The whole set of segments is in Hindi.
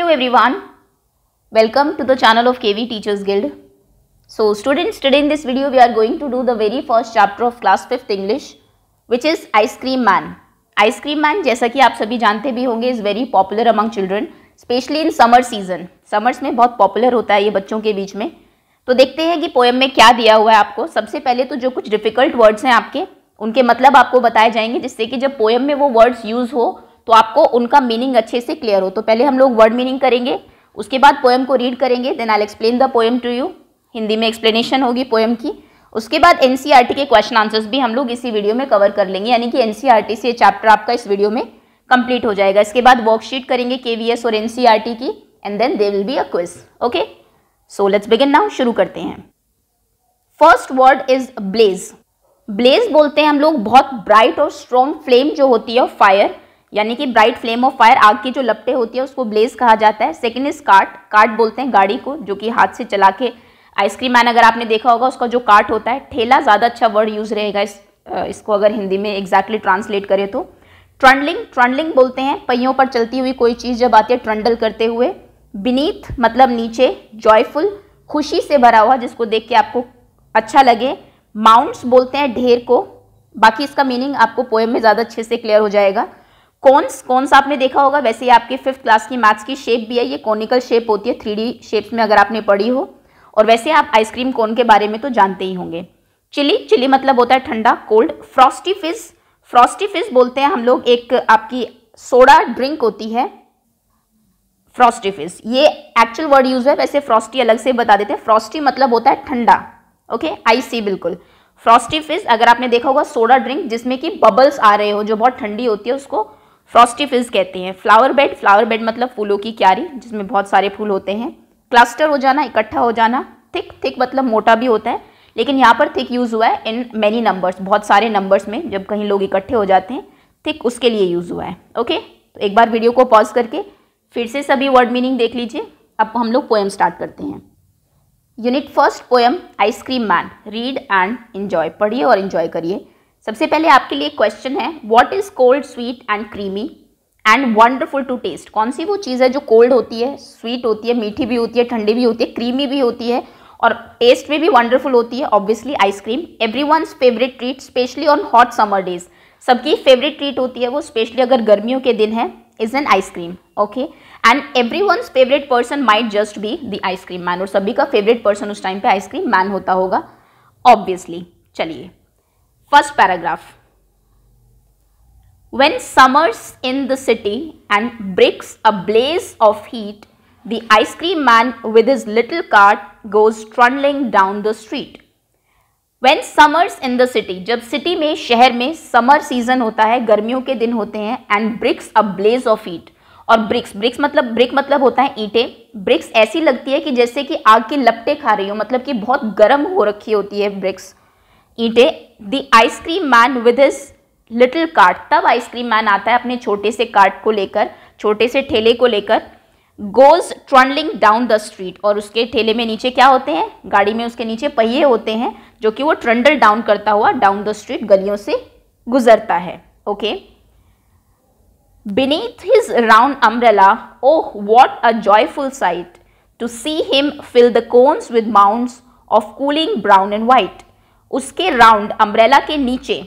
Hello everyone welcome to the channel of KV teachers guild so students today in this video we are going to do the very first chapter of class fifth English which is ice cream man ice cream man जैसा कि आप सभी जानते भी होंगे is very popular among children specially in summer season summers में बहुत पॉपुलर होता है ये बच्चों के बीच में तो देखते हैं कि पोएम में क्या दिया हुआ है आपको सबसे पहले तो जो कुछ डिफिकल्ट वर्ड्स हैं आपके उनके मतलब आपको बताए जाएंगे जिससे कि जब पोएम में वो वर्ड्स यूज हो तो आपको उनका मीनिंग अच्छे से क्लियर हो तो पहले हम लोग वर्ड मीनिंग करेंगे उसके बाद पोएम को रीड करेंगे then I explain the poem to you Hindi में एक्सप्लेनेशन होगी पोएम की उसके बाद एन e के क्वेश्चन आंसर्स भी हम लोग इसी वीडियो में कवर कर लेंगे यानी कि एन e से ये चैप्टर आपका इस वीडियो में कंप्लीट हो जाएगा इसके बाद वर्कशीट करेंगे के और एन e की and then they will be a quiz okay so let's begin now शुरू करते हैं first word is blaze blaze बोलते हैं हम लोग बहुत ब्राइट और स्ट्रॉन्ग फ्लेम जो होती है फायर यानी कि ब्राइट फ्लेम ऑफ फायर आग की जो लपटे होती है उसको ब्लेज कहा जाता है सेकेंड इज कार्ट कार्ट बोलते हैं गाड़ी को जो कि हाथ से चला के आइसक्रीम मैन अगर आपने देखा होगा उसका जो कार्ट होता है ठेला ज़्यादा अच्छा वर्ड यूज़ रहेगा इस इसको अगर हिंदी में एग्जैक्टली ट्रांसलेट करें तो ट्रंडलिंग ट्रंडलिंग बोलते हैं पहियों पर चलती हुई कोई चीज़ जब आती है ट्रंडल करते हुए बीनीथ मतलब नीचे जॉयफुल खुशी से भरा हुआ जिसको देख के आपको अच्छा लगे माउंट्स बोलते हैं ढेर को बाकी इसका मीनिंग आपको पोएम में ज़्यादा अच्छे से क्लियर हो जाएगा कॉन्स कॉन्स आपने देखा होगा वैसे ही आपकी फिफ्थ क्लास की मैथ्स की शेप भी है ये कॉनिकल शेप होती है थ्री डी शेप्स में अगर आपने पढ़ी हो और वैसे आप आइसक्रीम कोन के बारे में तो जानते ही होंगे चिली चिली मतलब होता है ठंडा कोल्ड फ्रॉस्टी फिज फ्रॉस्टी फिज बोलते हैं हम लोग एक आपकी सोडा ड्रिंक होती है फ्रॉस्टी फिज ये एक्चुअल वर्ड यूज है वैसे फ्रॉस्टी अलग से बता देते हैं फ्रॉस्टी मतलब होता है ठंडा ओके आईसी बिल्कुल फ्रॉस्टी फिज अगर आपने देखा होगा सोडा ड्रिंक जिसमें कि बबल्स आ रहे हो जो बहुत ठंडी होती है उसको फ्रॉस्टी फिज कहते हैं फ्लावर बेड फ्लावर बेड मतलब फूलों की क्यारी जिसमें बहुत सारे फूल होते हैं क्लस्टर हो जाना इकट्ठा हो जाना थिक थिक मतलब मोटा भी होता है लेकिन यहाँ पर थिक यूज़ हुआ है इन मैनी नंबर्स बहुत सारे नंबर्स में जब कहीं लोग इकट्ठे हो जाते हैं थिक उसके लिए यूज़ हुआ है ओके तो एक बार वीडियो को पॉज करके फिर से सभी वर्ड मीनिंग देख लीजिए अब हम लोग पोएम स्टार्ट करते हैं unit first poem ice cream man read and enjoy पढ़िए और इन्जॉय करिए सबसे पहले आपके लिए क्वेश्चन है what is cold sweet and creamy and wonderful to taste कौन सी वो चीज़ है जो कोल्ड होती है स्वीट होती है मीठी भी होती है ठंडी भी होती है क्रीमी भी होती है और टेस्ट में भी वंडरफुल होती है obviously ice cream every one favourite treat specially on hot summer days सबकी फेवरेट ट्रीट होती है वो स्पेशली अगर गर्मियों के दिन है is an ice cream okay and every one favourite person might just be the ice cream man और सभी का फेवरेट पर्सन उस टाइम पे आइसक्रीम मैन होता होगा ऑब्वियसली चलिए First paragraph. When summers in the city and breaks a blaze of heat, the ice cream man with his little cart goes trundling down the street. When summers in the city, जब city में शहर में summer season होता है गर्मियों के दिन होते हैं and bricks a blaze of heat. और ब्रिक्स ब्रिक्स मतलब ब्रिक मतलब होता है ईंटें ब्रिक्स ऐसी लगती है कि जैसे कि आग की लपटे खा रही हो मतलब कि बहुत गर्म हो रखी होती है ब्रिक्स ईटे the ice cream man with his little cart तब आइसक्रीम मैन आता है अपने छोटे से कार्ट को लेकर छोटे से ठेले को लेकर goes trundling down the street और उसके ठेले में नीचे क्या होते हैं गाड़ी में उसके नीचे पहिए होते हैं जो कि वो ट्रंडल डाउन करता हुआ डाउन द स्ट्रीट गलियों से गुजरता है okay beneath his round umbrella oh what a joyful sight to see him fill the cones with mounds of cooling brown and white उसके राउंड अम्ब्रेला के नीचे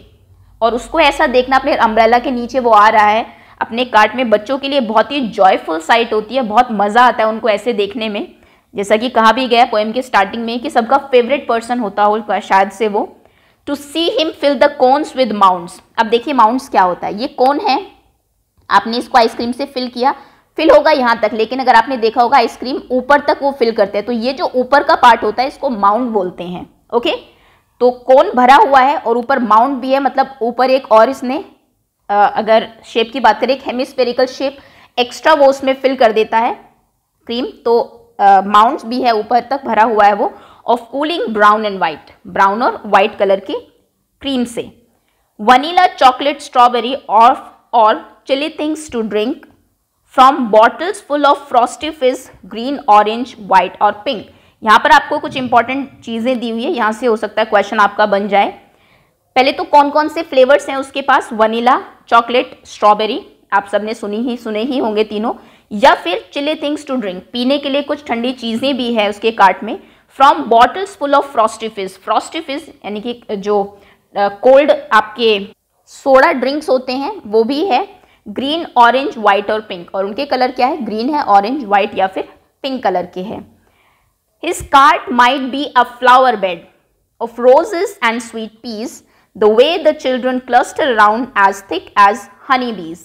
और उसको ऐसा देखना अपने अम्ब्रेला के नीचे वो आ रहा है अपने कार्ट में बच्चों के लिए बहुत ही जॉयफुल साइट होती है बहुत मज़ा आता है उनको ऐसे देखने में जैसा कि कहा भी गया पोएम के स्टार्टिंग में कि सबका फेवरेट पर्सन होता हो शायद से वो to see him fill the cones with mounds अब देखिए माउंट्स क्या होता है ये कौन है आपने इसको आइसक्रीम से फिल किया फिल होगा यहाँ तक लेकिन अगर आपने देखा होगा आइसक्रीम ऊपर तक वो फिल करते हैं तो ये जो ऊपर का पार्ट होता है इसको माउंट बोलते हैं ओके okay? तो कौन भरा हुआ है और ऊपर माउंट भी है मतलब ऊपर एक और इसने अगर शेप की बात करें एक हेमिस्फेरिकल शेप एक्स्ट्रा वो उसमें फिल कर देता है क्रीम तो माउंट्स भी है ऊपर तक भरा हुआ है वो of cooling brown and white brown और वाइट कलर की क्रीम से वनीला चॉकलेट स्ट्रॉबेरी और और chilly things to drink from bottles full of frosty fizz green orange white और पिंक यहाँ पर आपको कुछ इंपॉर्टेंट चीज़ें दी हुई है यहाँ से हो सकता है क्वेश्चन आपका बन जाए पहले तो कौन कौन से फ्लेवर्स हैं उसके पास वनीला चॉकलेट स्ट्रॉबेरी आप सबने सुनी ही सुने ही होंगे तीनों या फिर चिले थिंग्स टू ड्रिंक पीने के लिए कुछ ठंडी चीज़ें भी है उसके कार्ट में from bottles full of frosty fizz frosty fizz यानी कि जो कोल्ड uh, आपके सोडा ड्रिंक्स होते हैं वो भी है ग्रीन ऑरेंज वाइट और पिंक और उनके कलर क्या है ग्रीन है ऑरेंज वाइट या फिर पिंक कलर के हैं His cart might be a flower bed of roses and sweet peas, the way the children cluster around as thick as honeybees.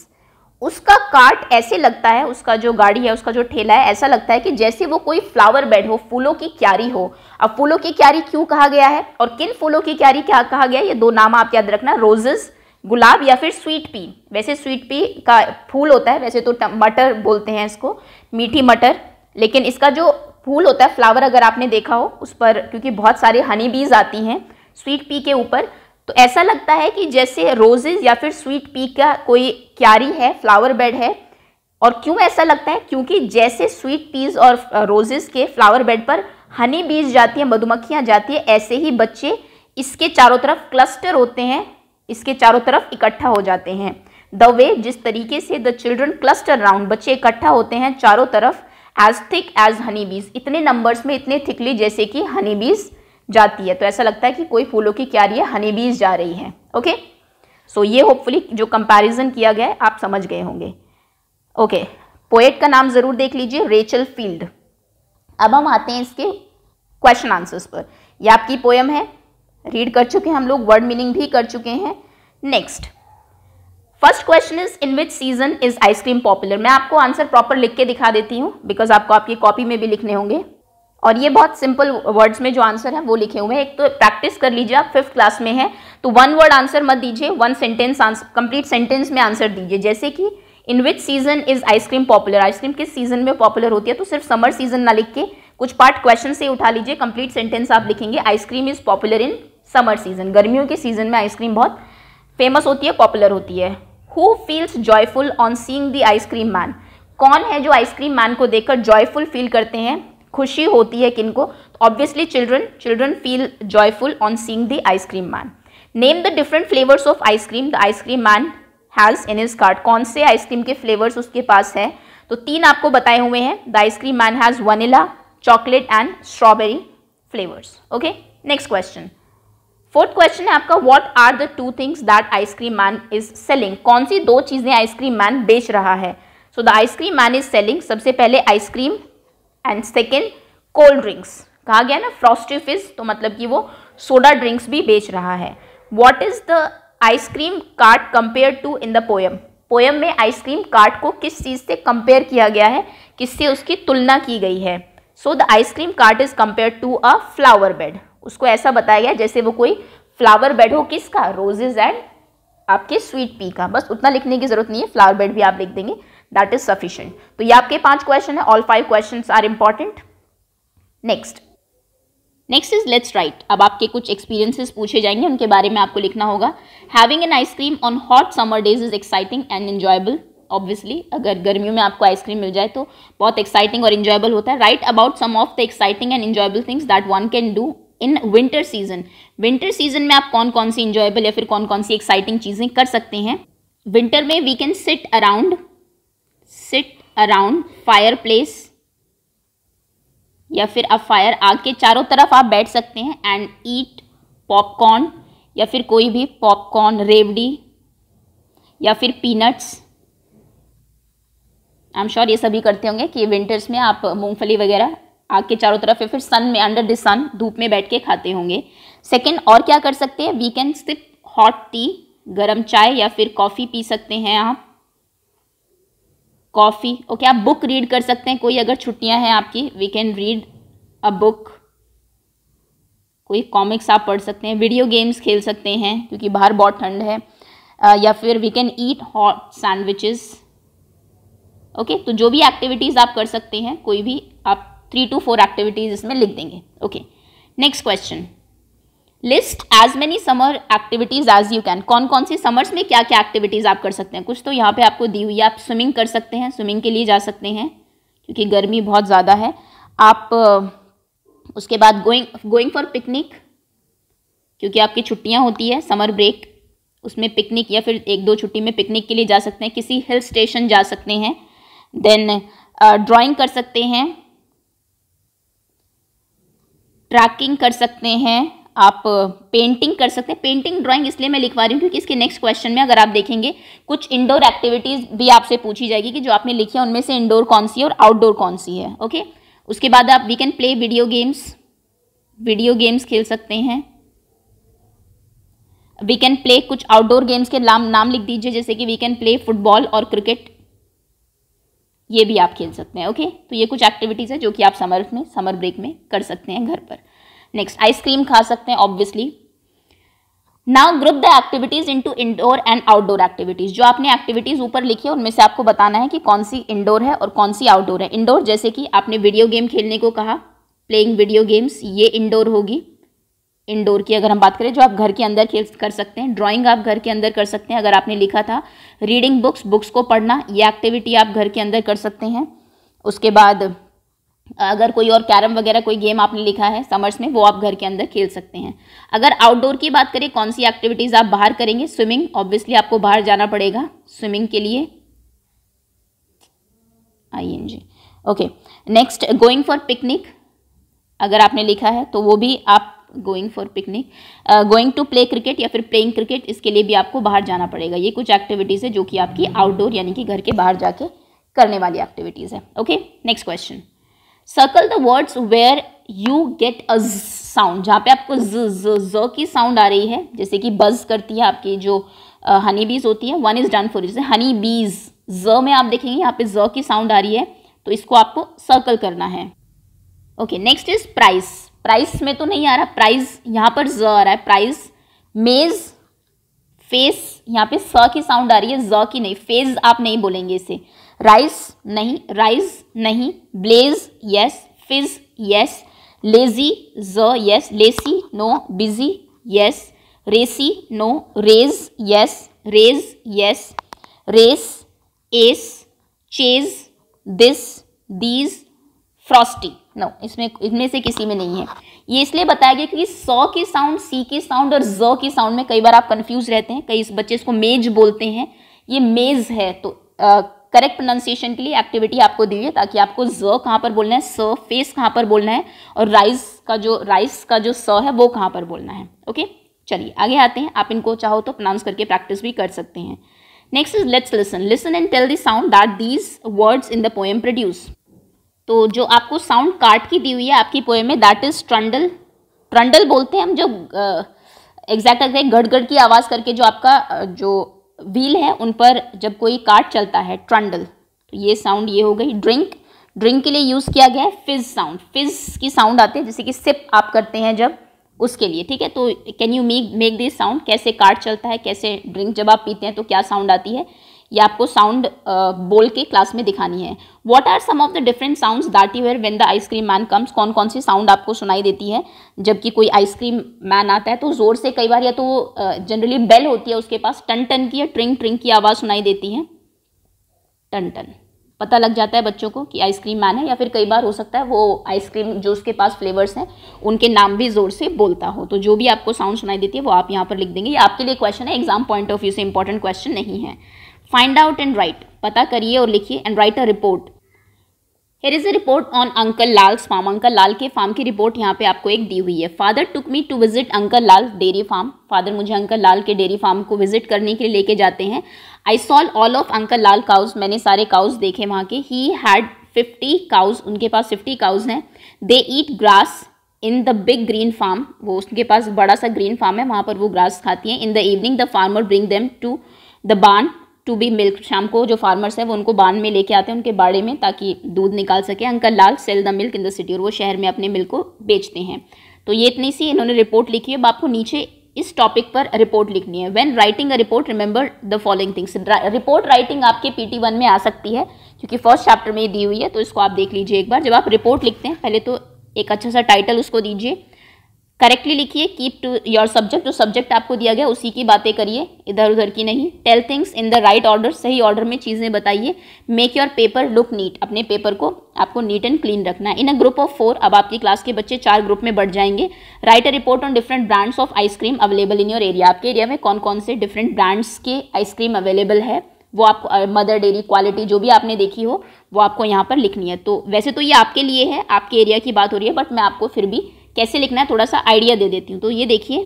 उसका कार्ट ऐसे लगता है उसका जो गाड़ी है उसका जो ठेला है ऐसा लगता है कि जैसे वो कोई फ्लावर बेड हो फूलों की क्यारी हो अब फूलों की क्यारी क्यों कहा गया है और किन फूलों की क्यारी क्या कहा गया है ये दो नाम आप याद रखना रोजेस गुलाब या फिर स्वीट पी वैसे स्वीट पी का फूल होता है वैसे तो मटर बोलते हैं इसको मीठी मटर लेकिन इसका जो फूल होता है फ्लावर अगर आपने देखा हो उस पर क्योंकि बहुत सारे हनी बीज आती हैं स्वीट पी के ऊपर तो ऐसा लगता है कि जैसे रोजेज या फिर स्वीट पी का कोई क्यारी है फ्लावर बेड है और क्यों ऐसा लगता है क्योंकि जैसे स्वीट पीज और रोजेज के फ्लावर बेड पर हनी बीज जाती है मधुमक्खियाँ जाती है ऐसे ही बच्चे इसके चारों तरफ क्लस्टर होते हैं इसके चारों तरफ इकट्ठा हो जाते हैं द वे जिस तरीके से द चिल्ड्रन क्लस्टर राउंड बच्चे इकट्ठा होते हैं चारों तरफ एज थिक एज हनी बीज इतने नंबर्स में इतने थिकली जैसे कि हनी बीज जाती है तो ऐसा लगता है कि कोई फूलों की क्या रही है हनी बीज जा रही है ओके सो ये होपफुली जो कंपैरिजन किया गया है आप समझ गए होंगे ओके पोएट का नाम ज़रूर देख लीजिए रेचल फील्ड अब हम आते हैं इसके क्वेश्चन आंसर्स पर यह आपकी पोएम है रीड कर चुके हैं हम लोग वर्ड मीनिंग भी कर चुके हैं next first question is in which season is ice cream popular मैं आपको आंसर प्रॉपर लिख के दिखा देती हूँ बिकॉज आपको आपकी कॉपी में भी लिखने होंगे और ये बहुत सिंपल वर्ड्स में जो आंसर है वो लिखे हुए हैं एक तो प्रैक्टिस कर लीजिए आप फिफ्थ क्लास में है तो वन वर्ड आंसर मत दीजिए वन सेंटेंस कंप्लीट सेंटेंस में आंसर दीजिए जैसे कि in which season is ice cream popular ice cream किस सीजन में पॉपुलर होती है तो सिर्फ समर सीजन ना लिख के कुछ पार्ट क्वेश्चन से उठा लीजिए कंप्लीट सेंटेंस आप लिखेंगे ice cream is popular in summer season गर्मियों के सीजन में आइसक्रीम बहुत फेमस होती है पॉपुलर होती है who feels joyful on seeing the ice cream man कौन है जो आइसक्रीम मैन को देखकर जॉयफुल फील करते हैं खुशी होती है किनको obviously children children feel joyful on seeing the ice cream man name the different flavours of ice cream the ice cream man has in his cart कौन से आइसक्रीम के फ्लेवर्स उसके पास है तो तीन आपको बताए हुए हैं the ice cream man has vanilla chocolate and strawberry flavours okay next question fourth question है आपका what are the two things that ice cream man is selling कौन सी दो चीजें आइसक्रीम मैन बेच रहा है so the ice cream man is selling सबसे पहले ice cream and second cold drinks कहा गया ना फ्रॉस्टी फिज तो मतलब कि वो सोडा ड्रिंक्स भी बेच रहा है what is the ice cream cart compared to in the poem poem में आइसक्रीम कार्ट को किस चीज़ से कंपेयर किया गया है किससे उसकी तुलना की गई है so the ice cream cart is compared to a flower bed उसको ऐसा बताया गया जैसे वो कोई फ्लावर बेड हो किसका रोजेज एंड आपके स्वीट पी का बस उतना लिखने की जरूरत नहीं है फ्लावर बेड भी आप लिख देंगे दैट इज सफिशियंट तो ये आपके पांच क्वेश्चन है all five question are important next next is let's write अब आपके कुछ एक्सपीरियंसेस पूछे जाएंगे उनके बारे में आपको लिखना होगा having an ice cream on hot summer days is exciting and enjoyable obviously अगर गर्मियों में आपको आइसक्रीम मिल जाए तो बहुत एक्साइटिंग और इन्जॉयबल होता है write about some of the exciting and enjoyable things that one can do in winter season winter season में आप कौन कौन सी इंजॉयबल या फिर कौन कौन सी एक्साइटिंग चीज़ें कर सकते हैं विंटर में we can sit around sit around fire place या फिर आप फायर आग के चारों तरफ आप बैठ सकते हैं एंड ईट पॉपकॉर्न या फिर कोई भी पॉपकॉर्न रेवडी या फिर पीनट्स आई एम श्योर ये सभी करते होंगे कि विंटर्स में आप मूंगफली वगैरह आग के चारों तरफ या फिर सन में अंडर द सन धूप में बैठ के खाते होंगे सेकेंड और क्या कर सकते हैं we can sip hot tea गर्म चाय या फिर कॉफ़ी पी सकते हैं आप कॉफ़ी ओके आप बुक रीड कर सकते हैं कोई अगर छुट्टियां हैं आपकी we can read a book कोई कॉमिक्स आप पढ़ सकते हैं वीडियो गेम्स खेल सकते हैं क्योंकि बाहर बहुत ठंड है आ, या फिर we can eat hot sandwiches okay तो जो भी एक्टिविटीज़ आप कर सकते हैं कोई भी आप थ्री टू फोर एक्टिविटीज इसमें लिख देंगे okay next question list as many summer activities as you can कौन कौन सी समर्स में क्या क्या एक्टिविटीज आप कर सकते हैं कुछ तो यहाँ पे आपको दी हुई है आप स्विमिंग कर सकते हैं स्विमिंग के लिए जा सकते हैं क्योंकि गर्मी बहुत ज़्यादा है आप उसके बाद गोइंग गोइंग फॉर पिकनिक क्योंकि आपकी छुट्टियाँ होती है समर ब्रेक उसमें पिकनिक या फिर एक दो छुट्टी में पिकनिक के लिए जा सकते हैं किसी हिल स्टेशन जा सकते हैं देन ड्राइंग uh, कर सकते हैं ट्रैकिंग कर सकते हैं आप पेंटिंग कर सकते हैं पेंटिंग ड्राइंग इसलिए मैं लिखवा रही हूँ क्योंकि इसके नेक्स्ट क्वेश्चन में अगर आप देखेंगे कुछ इंडोर एक्टिविटीज़ भी आपसे पूछी जाएगी कि जो आपने लिखी है उनमें से इंडोर कौन सी है और आउटडोर कौन सी है ओके उसके बाद आप we can play video games video games खेल सकते हैं वी कैन प्ले कुछ आउटडोर गेम्स के नाम नाम लिख दीजिए जैसे कि वी कैन प्ले फुटबॉल और क्रिकेट ये भी आप खेल सकते हैं ओके तो ये कुछ एक्टिविटीज़ है जो कि आप समर में समर ब्रेक में कर सकते हैं घर पर नेक्स्ट आइसक्रीम खा सकते हैं obviously now group the activities into indoor and outdoor activities जो आपने एक्टिविटीज़ ऊपर लिखी है उनमें से आपको बताना है कि कौन सी इंडोर है और कौन सी आउटडोर है इंडोर जैसे कि आपने वीडियो गेम खेलने को कहा प्लेइंग वीडियो गेम्स ये इंडोर होगी इंडोर की अगर हम बात करें जो आप घर के अंदर खेल कर सकते हैं ड्राइंग आप घर के अंदर कर सकते हैं अगर आपने लिखा था रीडिंग बुक्स बुक्स को पढ़ना ये एक्टिविटी आप घर के अंदर कर सकते हैं उसके बाद अगर कोई और कैरम वगैरह कोई गेम आपने लिखा है समर्स में वो आप घर के अंदर खेल सकते हैं अगर आउटडोर की बात करें कौन सी एक्टिविटीज़ आप बाहर करेंगे स्विमिंग ऑब्वियसली आपको बाहर जाना पड़ेगा स्विमिंग के लिए I N G okay next going for picnic अगर आपने लिखा है तो वो भी आप going for picnic going to play cricket या फिर प्लेइंग क्रिकेट इसके लिए भी आपको बाहर जाना पड़ेगा ये कुछ एक्टिविटीज़ है जो कि आपकी आउटडोर यानी कि घर के बाहर जाके करने वाली एक्टिविटीज़ है okay next question circle the words where you get a sound जहाँ पे आपको ज ज ज की साउंड आ रही है जैसे कि बज करती है आपकी जो हनी uh, बीज होती है वन इज़ डन फॉर जैसे हनी बीज ज में आप देखेंगे यहाँ पे ज की साउंड आ रही है तो इसको आपको सर्कल करना है okay next is price price में तो नहीं आ रहा प्राइस यहाँ पर ज आ रहा है प्राइस मेज फेस यहाँ पे स की साउंड आ रही है ज की नहीं फेज आप नहीं बोलेंगे इसे राइस नहीं राइज नहीं blaze yes fizz yes lazy ज yes lacy no busy yes racy no rays yes rays yes race S chase this these frosty no इसमें इनमें से किसी में नहीं है ये इसलिए बताया गया क्योंकि सौ की साउंड सी की साउंड और ज की साउंड में कई बार आप कंफ्यूज रहते हैं कई बच्चे इसको मेज बोलते हैं ये मेज है तो करेक्ट प्रोनाउंसिएशन के लिए एक्टिविटी आपको दी है ताकि आपको ज कहाँ पर बोलना है स फेस कहाँ पर बोलना है और राइस का जो राइस का जो स है वो कहाँ पर बोलना है ओके चलिए आगे आते हैं आप इनको चाहो तो प्रोनाउंस करके प्रैक्टिस भी कर सकते हैं next is let's listen listen and tell the sound that these words in the poem produce तो जो आपको साउंड काट की दी हुई है आपकी पोएम में दैट इज़ ट्रंडल ट्रंडल बोलते हैं हम जो एग्जैक्ट uh, गड़गड़ की आवाज़ करके जो आपका जो व्हील है उन पर जब कोई काट चलता है ट्रंडल तो ये साउंड ये हो गई ड्रिंक ड्रिंक के लिए यूज़ किया गया है फिज साउंड फिज की साउंड आते हैं जैसे कि सिप आप करते हैं जब उसके लिए ठीक है तो can you make make this sound कैसे कार्ड चलता है कैसे ड्रिंक जब आप पीते हैं तो क्या साउंड आती है ये आपको साउंड बोल के क्लास में दिखानी है what are some of the different sound that you hear when the ice cream man comes कौन कौन सी साउंड आपको सुनाई देती है जबकि कोई आइसक्रीम मैन आता है तो ज़ोर से कई बार या तो जनरली बेल होती है उसके पास टन टन की या ट्रिंग ट्रिंग की आवाज़ सुनाई देती है टन टन पता लग जाता है बच्चों को कि आइसक्रीम मैन है या फिर कई बार हो सकता है वो आइसक्रीम जो उसके पास फ्लेवर्स हैं उनके नाम भी ज़ोर से बोलता हो तो जो भी आपको साउंड सुनाई देती है वो आप यहाँ पर लिख देंगे ये आपके लिए क्वेश्चन है एग्जाम पॉइंट ऑफ व्यू से इंपॉर्टेंट क्वेश्चन नहीं है फाइंड आउट एंड राइट पता करिए और लिखिए and write a report here is a report on uncle Lal's farm uncle Lal के फार्म की रिपोर्ट यहाँ पे आपको एक दी हुई है father took me to visit uncle Lal dairy farm फादर मुझे अंकल लाल के डेयरी फार्म को विजिट करने के लिए लेके जाते हैं I saw all of uncle Lal cows मैंने सारे काउज देखे वहाँ के ही हैड फिफ्टी काउज उनके पास फिफ्टी काउज हैं they eat grass in the big green farm वो उसके पास बड़ा सा ग्रीन फार्म है वहाँ पर वो ग्रास खाती हैं in the evening the farmer bring them to the barn to be milk शाम को जो फार्मर्स हैं वो उनको बांध में लेके आते हैं उनके बाड़े में ताकि दूध निकाल सके uncle Lal sell the milk in the city और वो शहर में अपने मिल्क को बेचते हैं तो ये इतनी सी इन्होंने रिपोर्ट लिखी है अब आपको नीचे इस टॉपिक पर रिपोर्ट लिखनी है when writing a report remember the following things report writing आपके पीटी वन में आ सकती है क्योंकि फर्स्ट चैप्टर में ये दी हुई है तो इसको आप देख लीजिए एक बार जब आप रिपोर्ट लिखते हैं पहले तो एक अच्छा सा टाइटल उसको दीजिए करेक्टली लिखिए कीप टू योर सब्जेक्ट जो सब्जेक्ट आपको दिया गया उसी की बातें करिए इधर उधर की नहीं tell things in the right order सही ऑर्डर में चीज़ें बताइए make your paper look neat अपने पेपर को आपको नीट एंड क्लीन रखना है in a group of four अब आपकी क्लास के बच्चे चार ग्रुप में बढ़ जाएंगे write a report on different brands of ice cream available in your area आपके एरिया में कौन कौन से डिफरेंट ब्रांड्स के आइसक्रीम अवेलेबल है वो आपको मदर डेरी क्वालिटी जो भी आपने देखी हो वो आपको यहाँ पर लिखनी है तो वैसे तो ये आपके लिए है आपके एरिया की बात हो रही है बट मैं आपको फिर भी कैसे लिखना है थोड़ा सा आइडिया दे देती हूँ तो ये देखिए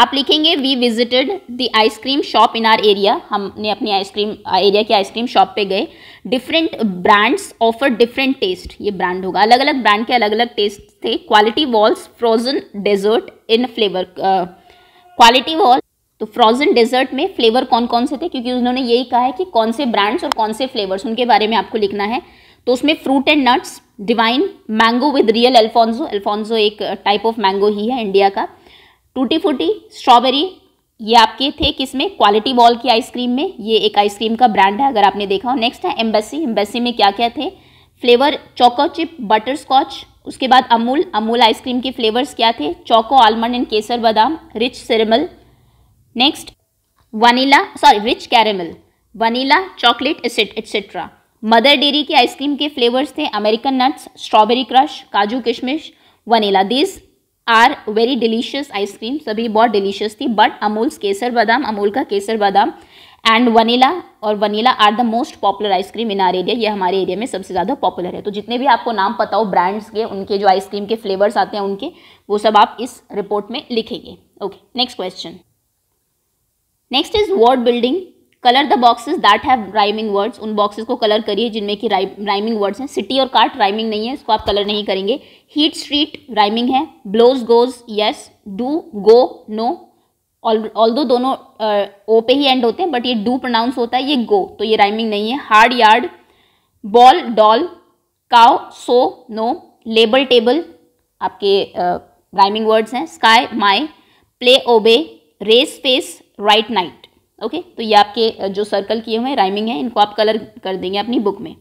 आप लिखेंगे we visited the ice cream shop in our area हमने अपने आइसक्रीम एरिया के आइसक्रीम शॉप पे गए different brands offer different taste ये ब्रांड होगा अलग अलग ब्रांड के अलग अलग टेस्ट थे Kwality Wall's frozen dessert in flavour Kwality Wall तो फ्रोजन डेजर्ट में फ्लेवर कौन कौन से थे क्योंकि उन्होंने यही कहा है कि कौन से ब्रांड्स और कौन से फ्लेवर्स उनके बारे में आपको लिखना है तो उसमें fruit and nuts divine mango with real alphonso alphonso एक टाइप ऑफ मैंगो ही है इंडिया का टूटी फूटी स्ट्रॉबेरी ये आपके थे किसमें क्वालिटी बॉल की आइसक्रीम में ये एक आइसक्रीम का ब्रांड है अगर आपने देखा हो नेक्स्ट है एम्बेसी एम्बेसी में क्या क्या थे flavour choco chip butterscotch उसके बाद अमूल अमूल आइसक्रीम के फ्लेवर्स क्या थे choco almond and kesar badam rich caramel next vanilla sorry rich caramel vanilla chocolate एसेट एट्सेट्रा मदर डेरी की आइसक्रीम के फ्लेवर्स थे American nuts strawberry crush kaju kishmish vanilla this are very delicious ice cream सभी बहुत डिलीशियस थी बट अमूल्स केसर बादाम अमूल का केसर बादाम एंड वनीला और vanilla are the most popular ice cream in our area ये हमारे एरिया में सबसे ज़्यादा पॉपुलर है तो जितने भी आपको नाम पता हो ब्रांड्स के उनके जो आइसक्रीम के फ्लेवर्स आते हैं उनके वो सब आप इस रिपोर्ट में लिखेंगे okay next question next is word building colour the boxes that have rhyming words उन बॉक्सेस को कलर करिए जिनमें कि राइमिंग वर्ड्स हैं सिटी और कार्ट राइमिंग नहीं है इसको आप कलर नहीं करेंगे हीट स्ट्रीट राइमिंग है blows goes yes do go no all दो दोनों ओ uh, पे ही एंड होते हैं बट ये डू प्रोनाउंस होता है ये गो तो ये राइमिंग नहीं है hard yard ball doll cow so no label table आपके राइमिंग uh, वर्ड्स हैं sky my play obey race space right night okay तो ये आपके जो सर्कल किए हुए हैं राइमिंग है इनको आप कलर कर देंगे अपनी बुक में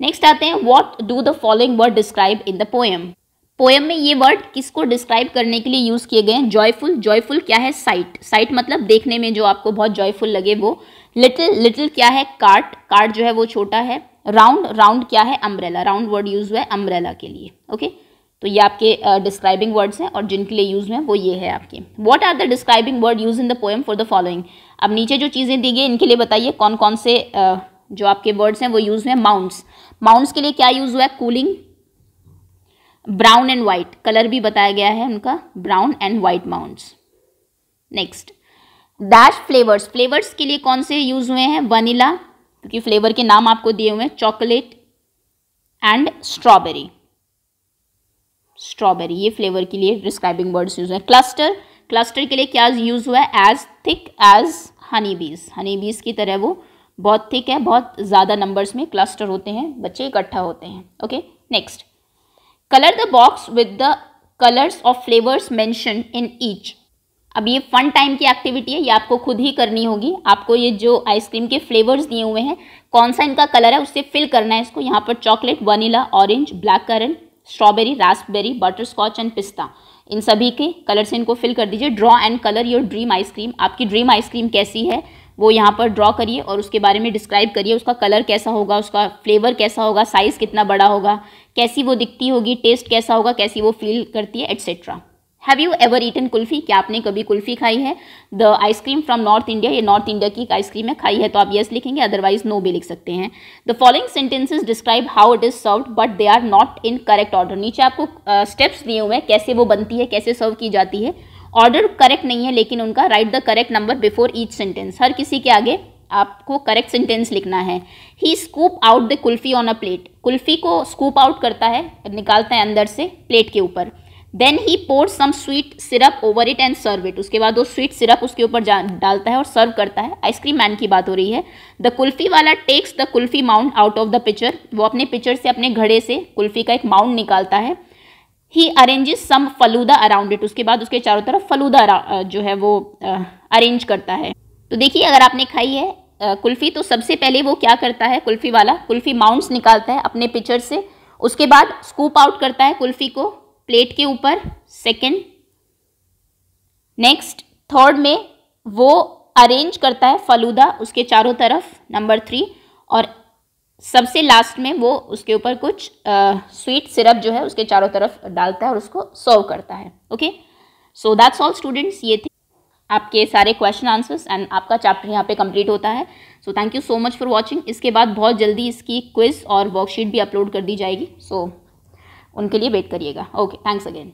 नेक्स्ट आते हैं what do the following word describe in the poem poem में ये वर्ड किसको डिस्क्राइब करने के लिए यूज़ किए गए हैं जॉयफुल जॉयफुल क्या है साइट साइट मतलब देखने में जो आपको बहुत जॉयफुल लगे वो लिटिल लिटिल क्या है कार्ट कार्ट जो है वो छोटा है राउंड राउंड क्या है अम्ब्रेला राउंड वर्ड यूज़ हुआ है अम्ब्रेला के लिए ओके तो ये आपके डिस्क्राइबिंग वर्ड्स हैं और जिनके लिए यूज़ हुए हैं वो ये है आपके what are the describing word use in the poem for the following अब नीचे जो चीज़ें दी गई इनके लिए बताइए कौन कौन से जो आपके वर्ड्स हैं वो यूज़ हुए माउंट्स माउंट्स के लिए क्या यूज़ हुआ है cooling brown and white colour भी बताया गया है उनका brown and white mounts next dash flavours flavours के लिए कौन से यूज़ हुए हैं वनीला क्योंकि फ्लेवर के नाम आपको दिए हुए हैं चॉकलेट एंड स्ट्रॉबेरी स्ट्रॉबेरी ये फ्लेवर के लिए डिस्क्राइबिंग वर्ड्स यूज हुए क्लस्टर क्लस्टर के लिए क्या यूज हुआ है एज थिक एज हनी बीज हनी बीज की तरह वो बहुत थिक है बहुत ज़्यादा नंबर्स में क्लस्टर होते हैं बच्चे इकट्ठा होते हैं okay next colour the box with the colours of flavours mention in each अब ये फन टाइम की एक्टिविटी है ये आपको खुद ही करनी होगी आपको ये जो आइसक्रीम के फ्लेवर्स दिए हुए हैं कौन सा इनका कलर है उससे फिल करना है इसको यहाँ पर chocolate vanilla orange black currant strawberry raspberry butterscotch and pista इन सभी के कलर से इनको फिल कर दीजिए draw and colour your dream ice cream आपकी ड्रीम आइसक्रीम कैसी है वो यहाँ पर ड्रॉ करिए और उसके बारे में डिस्क्राइब करिए उसका कलर कैसा होगा उसका फ्लेवर कैसा होगा साइज़ कितना बड़ा होगा कैसी वो दिखती होगी टेस्ट कैसा होगा कैसी वो फील करती है etcetera have you ever eaten kulfi क्या आपने कभी कुल्फी खाई है the ice cream from north India ये नॉर्थ इंडिया की एक आइसक्रीम है खाई है तो आप येस लिखेंगे अदरवाइज नो भी लिख सकते हैं the following sentences describe how it is served but they are not in correct order नीचे आपको स्टेप्स uh, दिए हुए हैं कैसे वो बनती है कैसे सर्व की जाती है ऑर्डर करेक्ट नहीं है लेकिन उनका write the correct number before each sentence हर किसी के आगे आपको करेक्ट सेंटेंस लिखना है ही scoop out the kulfi on a plate kulfi को स्कूप आउट करता है निकालता है अंदर से प्लेट के ऊपर then he pour some sweet syrup over it and serve it उसके बाद वो स्वीट सिरप उसके ऊपर डालता है और सर्व करता है आइसक्रीम मैन की बात हो रही है द कुल्फी वाला takes the kulfi mount out of the picture वो अपने पिक्चर से अपने घड़े से कुल्फी का एक माउंट निकालता है he arranges some falooda around it उसके बाद उसके चारों तरफ फलूदा जो है वो अरेंज करता है तो देखिए अगर आपने खाई है कुल्फ़ी तो सबसे पहले वो क्या करता है कुल्फ़ी वाला कुल्फ़ी माउंट्स निकालता है अपने पिक्चर से उसके बाद स्कूप आउट करता है कुल्फ़ी को प्लेट के ऊपर सेकंड नेक्स्ट थर्ड में वो अरेंज करता है फलूदा उसके चारों तरफ नंबर थ्री और सबसे लास्ट में वो उसके ऊपर कुछ आ, स्वीट सिरप जो है उसके चारों तरफ डालता है और उसको सर्व करता है okay so that's all students ये थे आपके सारे क्वेश्चन आंसर्स एंड आपका चैप्टर यहाँ पे कंप्लीट होता है so thank you so much for watching इसके बाद बहुत जल्दी इसकी क्विज और वर्कशीट भी अपलोड कर दी जाएगी सो so, उनके लिए वेट करिएगा ओके थैंक्स अगेन